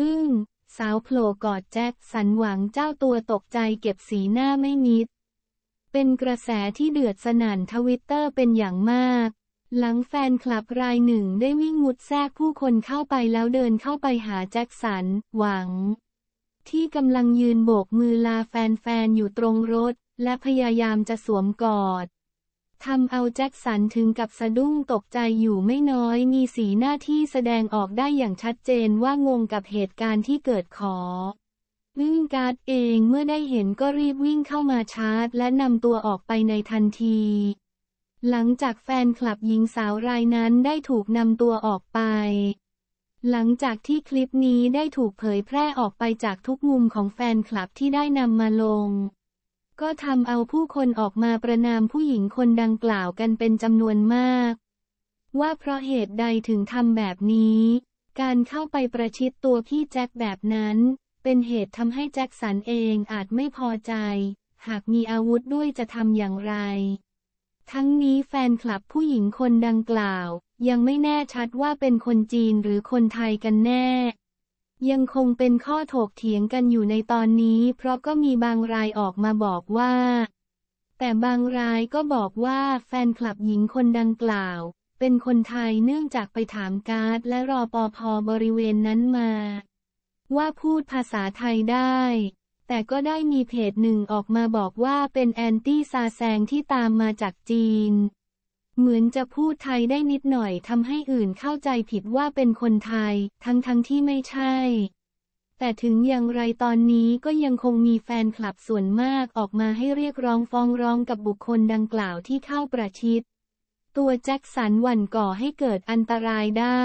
อืมงสาวโผล่กอดแจ็คสันหวังเจ้าตัวตกใจเก็บสีหน้าไม่มิด เป็นกระแสที่เดือดสนั่นทวิตเตอร์เป็นอย่างมาก หลังแฟนคลับรายหนึ่งได้วิ่งมุดแทรกผู้คนเข้าไปแล้วเดินเข้าไปหาแจ็คสันหวัง ที่กำลังยืนโบกมือลาแฟนๆอยู่ตรงรถและพยายามจะสวมกอดทำเอาแจ็คสันถึงกับสะดุ้งตกใจอยู่ไม่น้อย มีสีหน้าที่แสดงออกได้อย่างชัดเจนว่างงกับเหตุการณ์ที่เกิดขอวิ่งการ์ดเองเมื่อได้เห็นก็รีบวิ่งเข้ามาชาร์จ และนำตัวออกไปในทันที หลังจากแฟนคลับหญิงสาวรายนั้นได้ถูกนำตัวออกไป หลังจากที่คลิปนี้ได้ถูกเผยแพร่ออกไปจากทุกมุมของแฟนคลับที่ได้นำมาลงก็ทำเอาผู้คนออกมาประนามผู้หญิงคนดังกล่าวกันเป็นจำนวนมาก ว่าเพราะเหตุใดถึงทำแบบนี้ การเข้าไปประชิดตัวพี่แจ็คแบบนั้น เป็นเหตุทำให้แจ็คสันเองอาจไม่พอใจ หากมีอาวุธด้วยจะทำอย่างไร ทั้งนี้แฟนคลับผู้หญิงคนดังกล่าว ยังไม่แน่ชัดว่าเป็นคนจีนหรือคนไทยกันแน่ยังคงเป็นข้อถกเถียงกันอยู่ในตอนนี้ เพราะก็มีบางรายออกมาบอกว่า แต่บางรายก็บอกว่าแฟนคลับหญิงคนดังกล่าว เป็นคนไทยเนื่องจากไปถามการ์ดและรอปอพอบริเวณนั้นมา ว่าพูดภาษาไทยได้ แต่ก็ได้มีเพจหนึ่งออกมาบอกว่าเป็นแอนตี้ซาแซงที่ตามมาจากจีนเหมือนจะพูดไทยได้นิดหน่อยทำให้อื่นเข้าใจผิดว่าเป็นคนไทย ทั้งทั้งที่ไม่ใช่ แต่ถึงอย่างไรตอนนี้ก็ยังคงมีแฟนคลับส่วนมากออกมาให้เรียกร้องฟ้องร้องกับบุคคลดังกล่าวที่เข้าประชิดตัวแจ็คสันวันก่อให้เกิดอันตรายได้